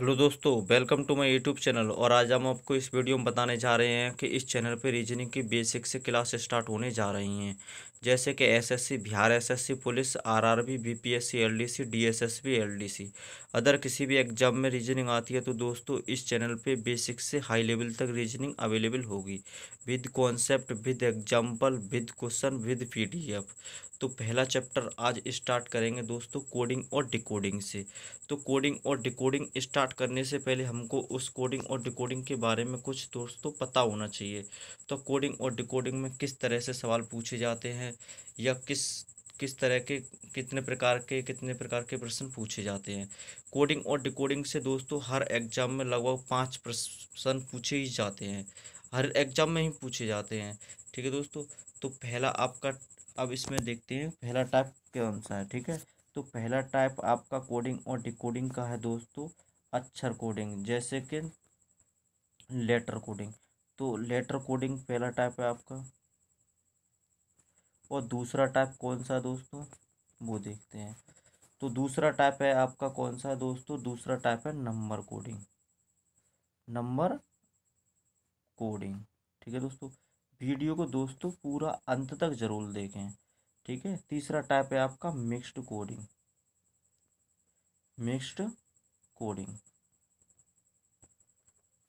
hello दोस्तों welcome to my YouTube channel और आज हम आपको इस वीडियो में बताने जा रहे हैं कि इस चैनल पर रीजनिंग की बेसिक से क्लास स्टार्ट होने जा रही हैं जैसे कि SSC Bihar SSC police RRB BPSC LDC DSSB LDC other किसी भी एग्जाम में रीजनिंग आती है तो दोस्तों इस चैनल पर बेसिक से हाई लेवल तक रीजनिंग अवेलेबल होगी with concept with example with question with P तो पहला चैप्टर आज स्टार्ट करेंगे दोस्तों कोडिंग और डिकोडिंग से तो कोडिंग और डिकोडिंग स्टार्ट करने से पहले हमको उस कोडिंग और डिकोडिंग के बारे में कुछ दोस्तों पता होना चाहिए तो कोडिंग और डिकोडिंग में किस तरह से सवाल पूछे जाते हैं या किस किस तरह के कितने प्रकार के कितने प्रकार के प्रश्न पूछे जाते हैं कोडिंग और डिकोडिंग से दोस्तों हर एग्जाम में लगभग पाँच प्रश्न पूछे ही जाते हैं हर एग्जाम में ही पूछे जाते हैं ठीक है दोस्तों तो पहला आपका अब इसमें देखते हैं पहला टाइप कौन सा है ठीक है तो पहला टाइप आपका कोडिंग और डिकोडिंग का है दोस्तों अक्षर कोडिंग जैसे कि लेटर कोडिंग तो लेटर कोडिंग पहला टाइप है आपका और दूसरा टाइप कौन सा दोस्तों वो देखते हैं तो दूसरा टाइप है आपका कौन सा दोस्तों दूसरा टाइप है नंबर कोडिंग नंबर कोडिंग ठीक है दोस्तों वीडियो को दोस्तों पूरा अंत तक ज़रूर देखें ठीक है तीसरा टाइप है आपका मिक्स्ड कोडिंग मिक्स्ड कोडिंग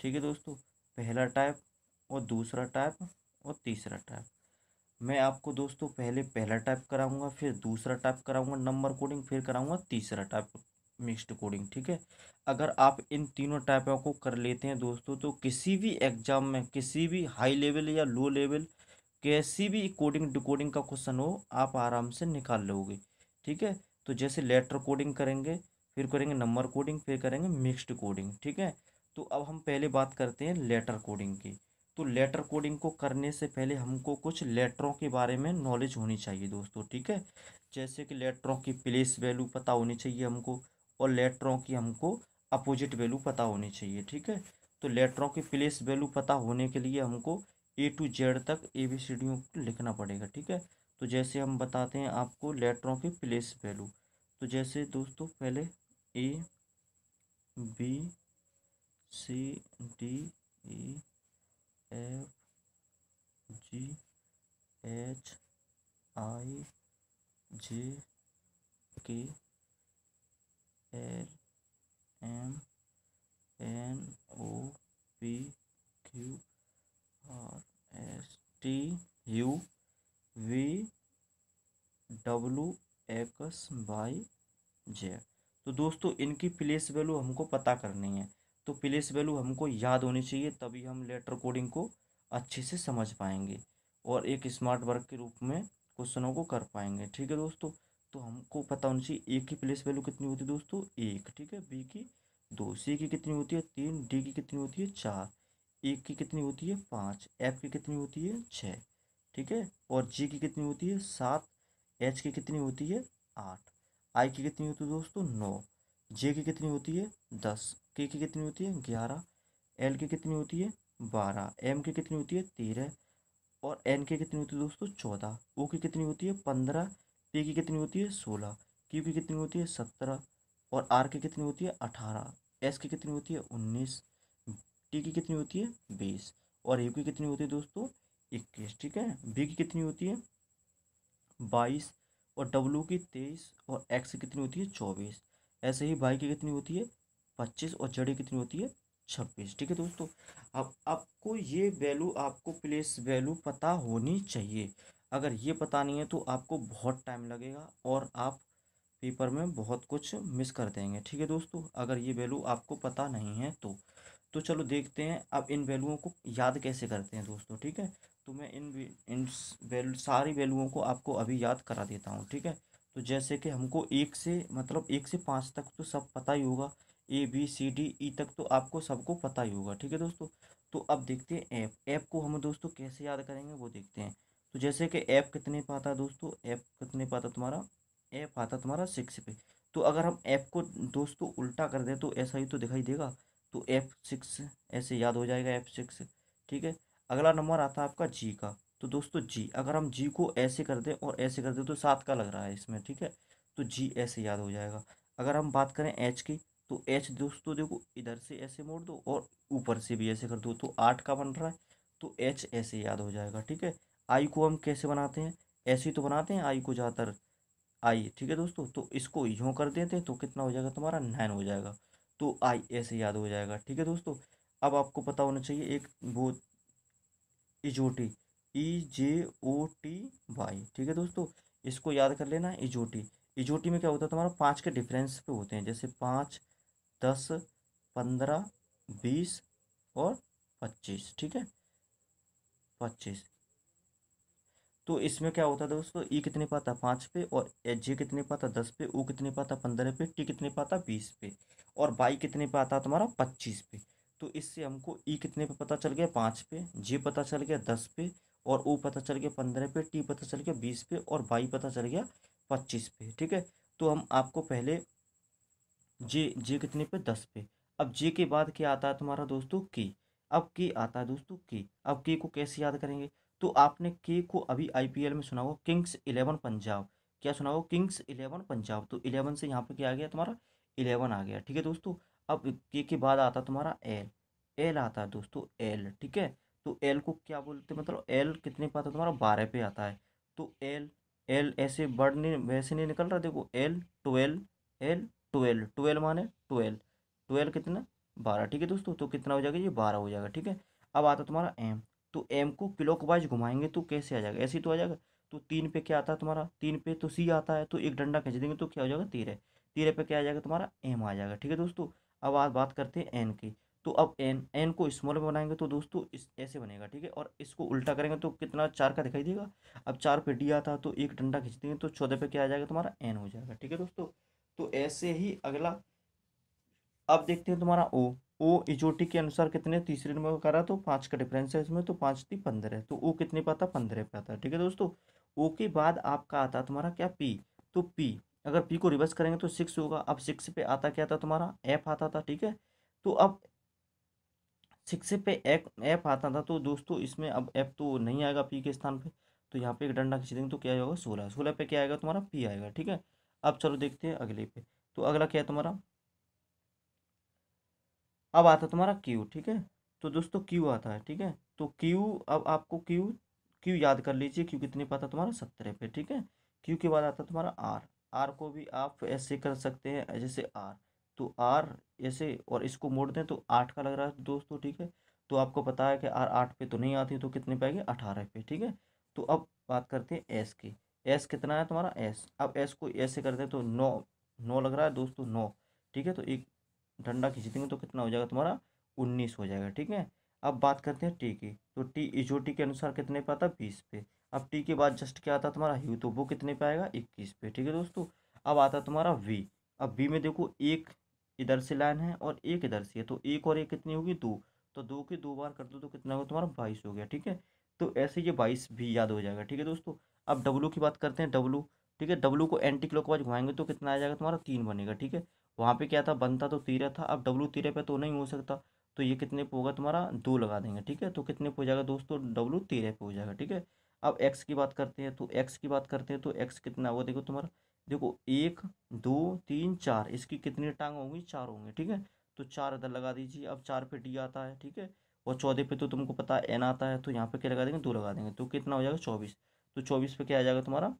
ठीक है दोस्तों पहला टाइप और दूसरा टाइप और तीसरा टाइप मैं आपको दोस्तों पहले पहला टाइप कराऊंगा फिर दूसरा टाइप कराऊंगा नंबर कोडिंग फिर कराऊंगा तीसरा टाइप मिक्सड कोडिंग ठीक है अगर आप इन तीनों टाइपों को कर लेते हैं दोस्तों तो किसी भी एग्जाम में किसी भी हाई लेवल या लो लेवल कैसी भी कोडिंग डिकोडिंग का क्वेश्चन हो आप आराम से निकाल लोगे ठीक है तो जैसे लेटर कोडिंग करेंगे फिर करेंगे नंबर कोडिंग फिर करेंगे मिक्स्ड कोडिंग ठीक है तो अब हम पहले बात करते हैं लेटर कोडिंग की तो लेटर कोडिंग को करने से पहले हमको कुछ लेटरों के बारे में नॉलेज होनी चाहिए दोस्तों ठीक है जैसे कि लेटरों की प्लेस वैल्यू पता होनी चाहिए हमको और लेटरों की हमको अपोजिट वैल्यू पता होनी चाहिए ठीक है तो लेटरों की प्लेस वैल्यू पता होने के लिए हमको ए टू जेड तक ए बी सी डी लिखना पड़ेगा ठीक है तो जैसे हम बताते हैं आपको लेटरों की प्लेस वैल्यू तो जैसे दोस्तों पहले A B C D E F G H I J K L M N O P Q R S T U V W X Y Z तो दोस्तों इनकी प्लेस वैल्यू हमको पता करनी है तो प्लेस वैल्यू हमको याद होनी चाहिए तभी हम लेटर कोडिंग को अच्छे से समझ पाएंगे और एक स्मार्ट वर्क के रूप में क्वेश्चनों को कर पाएंगे ठीक है दोस्तों तो हमको पता होना चाहिए ए की प्लेस वैल्यू कितनी होती है दोस्तों एक ठीक है बी की दो सी की कितनी होती है तीन डी की कितनी होती है चार ए की कितनी होती है पाँच एफ की कितनी होती है छः ठीक है और जी की कितनी होती है सात एच की कितनी होती है आठ आई की कितनी होती है दोस्तों नौ जे की कितनी होती है दस के की कितनी होती है ग्यारह एल की कितनी होती है बारह एम की कितनी होती है तेरह और एन की कितनी होती है दोस्तों चौदह ओ की कितनी होती है पंद्रह पी की कितनी होती है सोलह क्यू की कितनी होती है सत्रह और आर की कितनी होती है अठारह एस की कितनी होती है उन्नीस टी की कितनी होती है बीस और ए की कितनी होती है दोस्तों इक्कीस ठीक है बी की कितनी होती है बाईस और डब्लू की तेईस और एक्स की कितनी होती है चौबीस ऐसे ही बाई की कितनी होती है पच्चीस और जड़ी कितनी होती है छब्बीस ठीक है दोस्तों अब आपको ये वैल्यू आपको प्लेस वैल्यू पता होनी चाहिए अगर ये पता नहीं है तो आपको बहुत टाइम लगेगा और आप पेपर में बहुत कुछ मिस कर देंगे ठीक है दोस्तों अगर ये वैल्यू आपको पता नहीं है तो तो चलो देखते हैं अब इन वैल्यूओं को याद कैसे करते हैं दोस्तों ठीक है तो मैं इन इन वैल्यू सारी वैल्यूओं को आपको अभी याद करा देता हूँ ठीक है तो जैसे कि हमको एक से मतलब एक से पाँच तक तो सब पता ही होगा ए बी सी डी ई तक तो आपको सबको पता ही होगा ठीक है दोस्तों तो अब देखते हैं ऐप ऐप को हम दोस्तों कैसे याद करेंगे वो देखते हैं तो जैसे कि ऐप कितने पे आता है दोस्तों ऐप कितने पे आता तुम्हारा ऐप आता तुम्हारा सिक्स पे तो अगर हम ऐप को दोस्तों उल्टा कर दें तो ऐसा ही तो दिखाई देगा तो एफ सिक्स ऐसे याद हो जाएगा एफ सिक्स ठीक है अगला नंबर आता है आपका जी का तो दोस्तों जी अगर हम जी को ऐसे कर दें और ऐसे कर दें तो सात का लग रहा है इसमें ठीक है तो जी ऐसे याद हो जाएगा अगर हम बात करें एच की तो एच दोस्तों देखो इधर से ऐसे मोड़ दो और ऊपर से भी ऐसे कर दो तो आठ का बन रहा है तो एच ऐसे याद हो जाएगा ठीक है आई को हम कैसे बनाते हैं ही तो बनाते हैं आई को ज़्यादातर आई ठीक है दोस्तों तो इसको यूँ कर देते हैं तो कितना हो जाएगा तुम्हारा नाइन हो जाएगा तो आई ऐसे याद हो जाएगा ठीक है दोस्तों अब आपको पता होना चाहिए एक वो इजोटी ई जे ओ टी वाई ठीक है दोस्तों इसको याद कर लेना इजोटी इजोटी में क्या होता है तुम्हारा पाँच के डिफरेंस पे होते हैं जैसे पाँच दस पंद्रह बीस और पच्चीस ठीक है पच्चीस तो इसमें क्या होता है दोस्तों ई e कितने पाता पाँच पे और एच जे कितने पाता दस पे ओ कितने पाता पंद्रह पे टी कितने पाता बीस पे और बाई कितने पे आता तुम्हारा पच्चीस पे तो इससे हमको ई e कितने पे पता चल गया पाँच पे जे पता चल गया दस पे और ओ पता चल गया पंद्रह पे टी पता चल गया बीस पे और बाई पता चल गया पच्चीस पे ठीक है तो हम आपको पहले जे जे कितने पे दस पे अब जे के बाद क्या आता है तुम्हारा दोस्तों की अब के आता है दोस्तों के अब के को कैसे याद करेंगे तो आपने के को अभी आईपीएल में सुना हो किंग्स इलेवन पंजाब क्या सुना हो किंग्स इलेवन पंजाब तो इलेवन से यहाँ पे क्या आ गया तुम्हारा इलेवन आ गया ठीक है दोस्तों अब के के बाद आता है तुम्हारा एल एल आता है दोस्तों एल ठीक है तो एल को क्या बोलते हैं मतलब एल कितने पे आता है तुम्हारा बारह पे आता है तो एल एल ऐसे वर्ड नहीं वैसे नहीं निकल रहा देखो L twelve L twelve twelve माने ट्वेल्व ट्वेल्व कितना बारह ठीक है दोस्तों तो कितना हो जाएगा ये बारह हो जाएगा ठीक है अब आता तुम्हारा एम तो एम को वाइज घुमाएंगे तो कैसे आ जाएगा ऐसे तो आ जाएगा तो तीन पे क्या आता है तुम्हारा तीन पे तो सी आता है तो एक डंडा खींच देंगे तो क्या हो जाएगा तेरह तेरह पे क्या आ जाएगा तुम्हारा एम आ जाएगा ठीक है दोस्तों अब आज बात करते हैं एन की तो अब एन एन को स्मॉल में बनाएंगे तो दोस्तों इस ऐसे बनेगा ठीक है और इसको उल्टा करेंगे तो कितना चार का दिखाई देगा अब चार पे डी आता तो एक डंडा खींच देंगे तो चौदह पे क्या आ जाएगा तुम्हारा एन हो जाएगा ठीक है दोस्तों तो ऐसे ही अगला अब देखते हैं तुम्हारा ओ ओ इजोटी के अनुसार कितने तीसरे नंबर तो का रहा तो पाँच का डिफरेंस है इसमें तो पाँच थी पंद्रह तो ओ कितने पे आता पंद्रह पे आता है ठीक है दोस्तों ओ के बाद आपका आता तुम्हारा क्या पी तो पी अगर पी को रिवर्स करेंगे तो सिक्स होगा अब सिक्स पे आता क्या था तुम्हारा एफ आता था ठीक है तो अब सिक्स पे एक एफ आता था तो दोस्तों इसमें अब एफ तो नहीं आएगा पी के स्थान पे तो यहाँ पे एक डंडा खींच देंगे तो क्या होगा सोलह सोलह पे क्या आएगा तुम्हारा पी आएगा ठीक है अब चलो देखते हैं अगले पे तो अगला क्या है तुम्हारा अब आता तुम्हारा क्यू ठीक है तो दोस्तों क्यू आता है ठीक है तो क्यू अब आपको क्यू क्यू याद कर लीजिए क्यू कितने पर आता तुम्हारा सत्तर पे ठीक है क्यू के बाद आता तुम्हारा आर आर को भी आप ऐसे कर सकते हैं जैसे आर तो आर ऐसे और इसको मोड़ दें तो आठ का लग रहा है दोस्तों ठीक है तो आपको पता है कि आर आठ पे तो नहीं आती तो कितने पे आएगी अठारह पे ठीक है तो अब बात करते हैं एस की एस कितना है तुम्हारा एस अब एस को ऐसे करते हैं तो नौ नौ लग रहा है दोस्तों नौ ठीक है तो एक डंडा खींच देंगे तो कितना हो जाएगा तुम्हारा उन्नीस हो जाएगा ठीक है अब बात करते हैं टी की तो टी इजो टी के अनुसार कितने पे आता बीस पे अब टी के बाद जस्ट क्या आता तुम्हारा यू तो वो कितने पे आएगा इक्कीस पे ठीक है दोस्तों अब आता तुम्हारा वी अब वी में देखो एक इधर से लाइन है और एक इधर से है तो एक और एक कितनी होगी दो तो दो के दो बार कर दो तो कितना होगा तुम्हारा बाईस हो गया ठीक है तो ऐसे ये बाईस भी याद हो जाएगा ठीक है दोस्तों अब डब्लू की बात करते हैं डब्लू ठीक है डब्लू को एंटी क्लॉक घुमाएंगे तो कितना आ जाएगा तुम्हारा तीन बनेगा ठीक है वहाँ पे क्या था बनता तो तीरा था अब डब्लू तीरे पे तो नहीं हो सकता तो ये कितने पे होगा तुम्हारा दो लगा देंगे ठीक है तो कितने पे हो जाएगा दोस्तों डब्लू तेरह पे हो जाएगा ठीक है अब एक्स की बात करते हैं तो एक्स की बात करते हैं तो एक्स कितना होगा देखो तुम्हारा देखो एक दो तीन चार इसकी कितनी टांग होंगी चार होंगे ठीक है तो चार इधर लगा दीजिए अब चार पे डी आता है ठीक है और चौदह पे तो तुमको पता है एन आता है तो यहाँ पे क्या लगा देंगे दो लगा देंगे तो कितना हो जाएगा चौबीस तो चौबीस पे क्या आ जाएगा तुम्हारा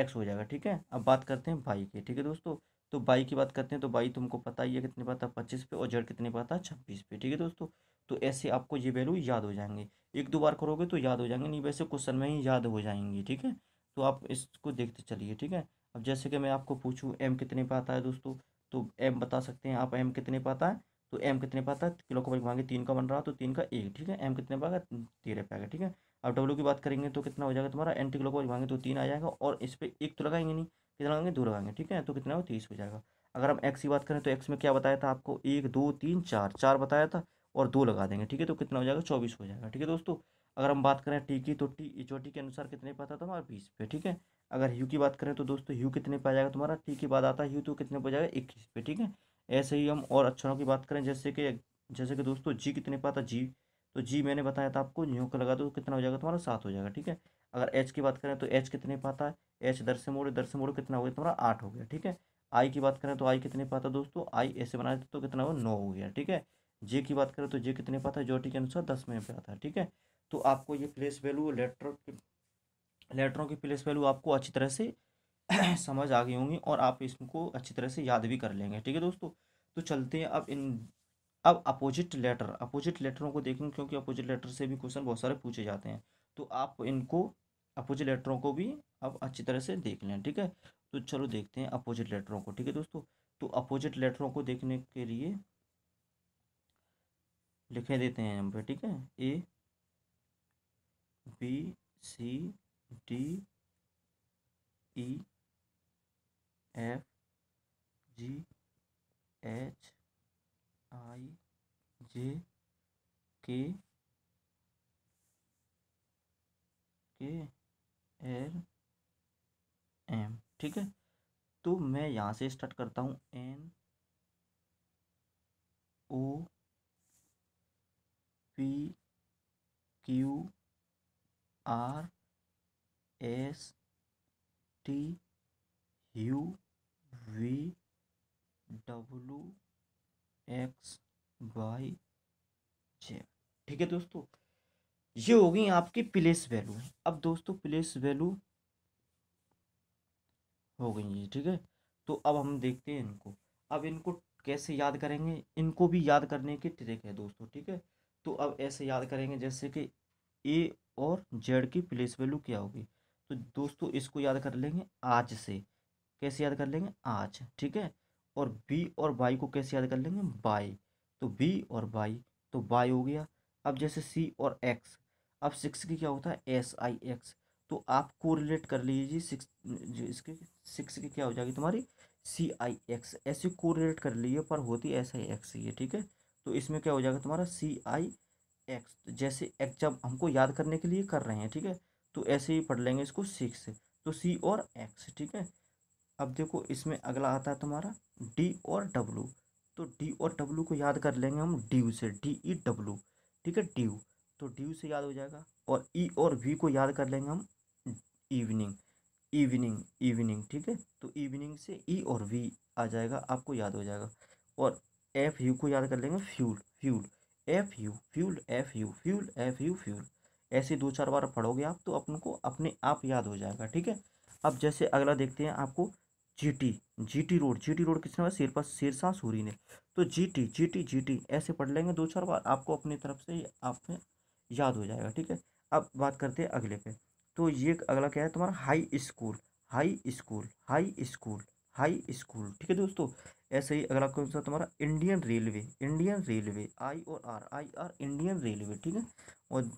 एक्स हो जाएगा ठीक है अब बात करते हैं भाई के ठीक है दोस्तों तो बाई की बात करते हैं तो बाई तुमको पता ही है कितने है पच्चीस पे और जड़ कितने है छब्बीस पे ठीक है दोस्तों तो ऐसे आपको ये वैल्यू याद हो जाएंगे एक दो बार करोगे तो याद हो जाएंगे नहीं वैसे क्वेश्चन में ही याद हो जाएंगे ठीक है तो आप इसको देखते चलिए ठीक है अब जैसे कि मैं आपको पूछूँ एम कितने पे आता है दोस्तों तो एम बता सकते हैं आप एम कितने पर आता है तो एम कितने पर आता है किलो को भागे तीन का बन रहा तो तीन का एक ठीक है एम कितने पर आएगा तेरह पे आएगा ठीक है अब डब्ल्यू की बात करेंगे तो कितना हो जाएगा तुम्हारा एंटी क्लॉकवाइज भागे तो तीन आ जाएगा और इस पर एक तो लगाएंगे नहीं कितना लगाएंगे दो लगाएंगे ठीक है तो कितना हो तीस हो जाएगा अगर हम एक्स की बात करें तो एक्स में क्या बताया था आपको एक दो तीन चार चार बताया था और दो लगा देंगे ठीक है तो कितना हो जाएगा चौबीस हो जाएगा ठीक है दोस्तों अगर हम बात करें टी की तो टी एच ओ टी के अनुसार कितने पे आता था हमारा बीस पे ठीक है अगर यू की बात करें तो दोस्तों यू कितने पे आ जाएगा तुम्हारा टी के बाद आता है यू तो कितने पे जाएगा इक्कीस पे ठीक है ऐसे ही हम और अक्षरों की बात करें जैसे कि जैसे कि दोस्तों जी कितने पे आता जी तो जी मैंने बताया था आपको न्यू का लगा दो तो कितना हो जाएगा तुम्हारा सात हो जाएगा ठीक है अगर एच की बात करें तो एच कितने पाता है एच दर से मोड़े दर से मोड़ कितना हो गया तुम्हारा आठ हो गया ठीक है आई की बात करें तो आई कितने पाता है दोस्तों आई ऐसे बना देते तो कितना हो नौ हो गया ठीक है जे की बात करें तो जे कितने पाता है जोटी के अनुसार दस में आता है ठीक है तो आपको ये प्लेस वैल्यू लेटरों की लेटरों की प्लेस वैल्यू आपको अच्छी तरह से समझ आ गई होंगी और आप इसको अच्छी तरह से याद भी कर लेंगे ठीक है दोस्तों तो चलते हैं अब इन अब अपोजिट लेटर अपोजिट लेटरों को देखेंगे क्योंकि अपोजिट लेटर से भी क्वेश्चन बहुत सारे पूछे जाते हैं तो आप इनको अपोजिट लेटरों को भी आप अच्छी तरह से देख लें ठीक है तो चलो देखते हैं अपोजिट लेटरों को ठीक है दोस्तों तो अपोजिट लेटरों को देखने के लिए लिखे देते हैं हम पे ठीक है A B C D E F G H I J K K L M ठीक है तो मैं यहाँ से स्टार्ट करता हूँ N O P Q R S T U V W X Y J ठीक है दोस्तों ये हो गई आपकी प्लेस वैल्यू अब दोस्तों प्लेस वैल्यू हो गई ये ठीक है तो अब हम देखते हैं इनको अब इनको कैसे याद करेंगे इनको भी याद करने की ट्रिक है दोस्तों ठीक है तो अब ऐसे याद करेंगे जैसे कि ए और जेड की प्लेस वैल्यू क्या होगी तो दोस्तों इसको याद कर लेंगे आज से कैसे याद कर लेंगे आज ठीक है और बी और बाई को कैसे याद कर लेंगे बाई तो बी और बाई तो बाई हो गया अब जैसे सी और एक्स अब सिक्स की क्या होता है एस आई एक्स तो आप कोरिलेट कर लीजिए सिक्स जो इसके सिक्स की क्या हो जाएगी तुम्हारी सी आई एक्स ऐसे कोरिलेट कर लीजिए पर होती एस आई एक्स ये ठीक है तो इसमें क्या हो जाएगा तुम्हारा सी आई एक्स जैसे एक्स जब हमको याद करने के लिए कर रहे हैं ठीक है तो ऐसे ही पढ़ लेंगे इसको सिक्स तो सी और एक्स ठीक है अब देखो इसमें अगला आता है तुम्हारा डी और डब्लू तो डी और डब्लू को याद कर लेंगे हम डी से डी ई डब्लू ठीक है ड्यू तो डी से याद हो जाएगा और ई और वी को याद कर लेंगे हम इवनिंग इवनिंग इवनिंग ठीक है तो इवनिंग से ई और वी आ जाएगा आपको याद हो जाएगा और एफ यू को याद कर लेंगे fuel fuel F U fuel F U fuel F U fuel ऐसे दो चार बार पढ़ोगे आप तो अपन को अपने आप याद हो जाएगा ठीक है अब जैसे अगला देखते हैं आपको GT GT road GT road किसने बनाया शेरपा शेरशाह सूरी ने तो जीटी जीटी जीटी ऐसे पढ़ लेंगे दो चार बार आपको अपनी तरफ से आप में याद हो जाएगा ठीक है अब बात करते हैं अगले पे तो ये अगला क्या है तुम्हारा high school high school high school high school ठीक है दोस्तों ऐसे ही अगला कौन सा तुम्हारा Indian railway Indian railway I और R I R Indian railway ठीक है और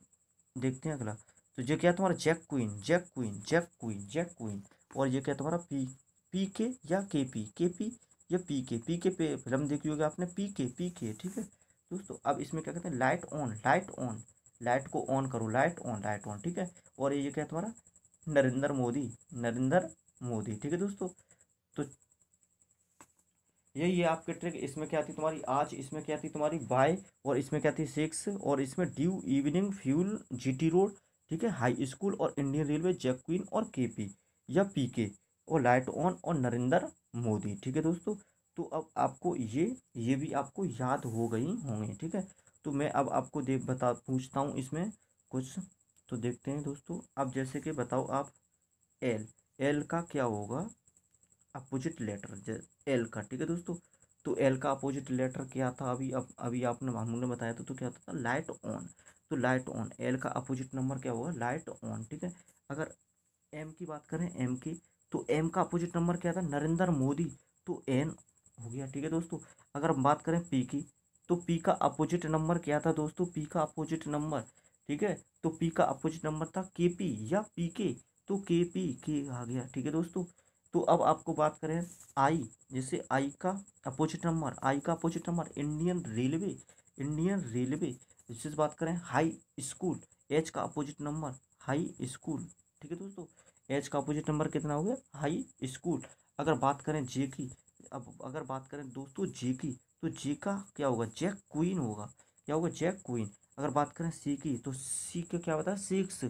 देखते हैं अगला तो ये क्या है तुम्हारा jack queen jack queen jack queen jack queen और ये क्या है तुम्हारा पी पी के या के पी के पी या पी के पी के पे फिल्म देखी होगी आपने पी के पी के ठीक है दोस्तों अब इसमें क्या कहते हैं light on light on light को ऑन करो लाइट ऑन लाइट ऑन ठीक है और ये क्या है तुम्हारा नरेंद्र मोदी नरेंद्र मोदी ठीक है दोस्तों तो यही है आपके ट्रिक इसमें क्या थी तुम्हारी आज इसमें क्या थी तुम्हारी बाय और इसमें क्या थी सिक्स और इसमें due evening fuel GT road ठीक है हाई स्कूल और इंडियन रेलवे क्वीन और केपी या पीके और लाइट ऑन और नरेंद्र मोदी ठीक है दोस्तों तो अब आपको ये ये भी आपको याद हो गई होंगी ठीक है तो मैं अब आपको देख बता पूछता हूँ इसमें कुछ तो देखते हैं दोस्तों अब जैसे कि बताओ आप एल एल का क्या होगा अपोजिट लेटर एल का ठीक है दोस्तों तो एल का अपोजिट लेटर क्या था अभी अब अभी आपने ने बताया था तो क्या होता था लाइट ऑन तो लाइट ऑन एल का अपोजिट नंबर क्या होगा लाइट ऑन ठीक है अगर एम की बात करें एम की तो एम का अपोजिट नंबर क्या था नरेंद्र मोदी तो एन हो गया ठीक है दोस्तों अगर हम बात करें पी की तो पी का अपोजिट नंबर क्या था दोस्तों पी का अपोजिट नंबर ठीक है तो पी का अपोजिट नंबर था के पी या पी के तो के पी के आ गया ठीक है दोस्तों तो अब आपको बात करें आई जैसे आई का अपोजिट नंबर आई का opposite number Indian railway Indian railway जिससे बात करें हाई स्कूल एच का अपोजिट नंबर हाई स्कूल ठीक है दोस्तों एच का अपोजिट नंबर कितना हो गया हाई स्कूल अगर बात करें जे की अब अगर बात करें दोस्तों जे की तो जे का क्या होगा जैक क्वीन होगा क्या होगा जैक क्वीन अगर बात करें सी की तो सी का क्या होता है सिक्स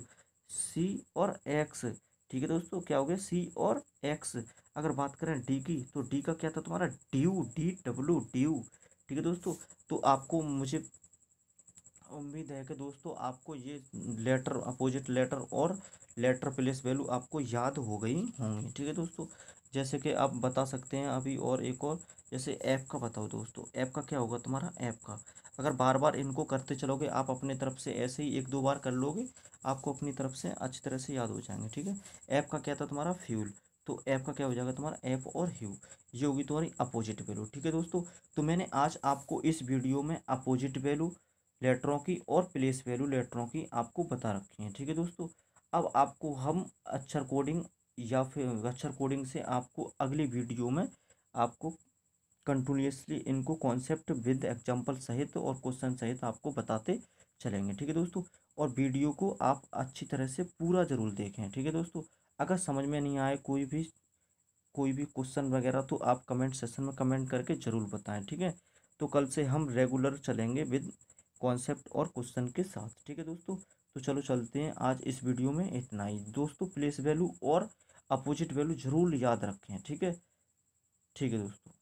सी और एक्स ठीक है दोस्तों क्या हो गया सी और एक्स अगर बात करें डी की तो डी का क्या था तुम्हारा ड्यू डी डब्ल्यू ड्यू ठीक है दोस्तों तो आपको मुझे उम्मीद है कि दोस्तों आपको ये लेटर अपोजिट लेटर और लेटर प्लेस वैल्यू आपको याद हो गई होंगी ठीक है दोस्तों जैसे कि आप बता सकते हैं अभी और एक और जैसे ऐप का बताओ दोस्तों ऐप का क्या होगा तुम्हारा ऐप का अगर बार बार इनको करते चलोगे आप अपने तरफ से ऐसे ही एक दो बार कर लोगे आपको अपनी तरफ से अच्छी तरह से याद हो जाएंगे ठीक है ऐप का क्या था तुम्हारा फ्यूल तो ऐप का क्या हो जाएगा तुम्हारा ऐप और ह्यू ये होगी तुम्हारी अपोजिट वैल्यू ठीक है दोस्तों तो मैंने आज आपको इस वीडियो में अपोजिट वैल्यू लेटरों की और प्लेस वैल्यू लेटरों की आपको बता रखी है ठीक है दोस्तों अब आपको हम अक्षर कोडिंग या फिर अक्षर कोडिंग से आपको अगली वीडियो में आपको कंटिन्यूसली इनको कॉन्सेप्ट विद एग्जाम्पल सहित और क्वेश्चन सहित आपको बताते चलेंगे ठीक है दोस्तों और वीडियो को आप अच्छी तरह से पूरा ज़रूर देखें ठीक है दोस्तों अगर समझ में नहीं आए कोई भी कोई भी क्वेश्चन वगैरह तो आप कमेंट सेशन में कमेंट करके ज़रूर बताएं ठीक है तो कल से हम रेगुलर चलेंगे विद कॉन्सेप्ट और क्वेश्चन के साथ ठीक है दोस्तों तो चलो चलते हैं आज इस वीडियो में इतना ही दोस्तों प्लेस वैल्यू और अपोजिट वैल्यू ज़रूर याद रखें ठीक है ठीक है दोस्तों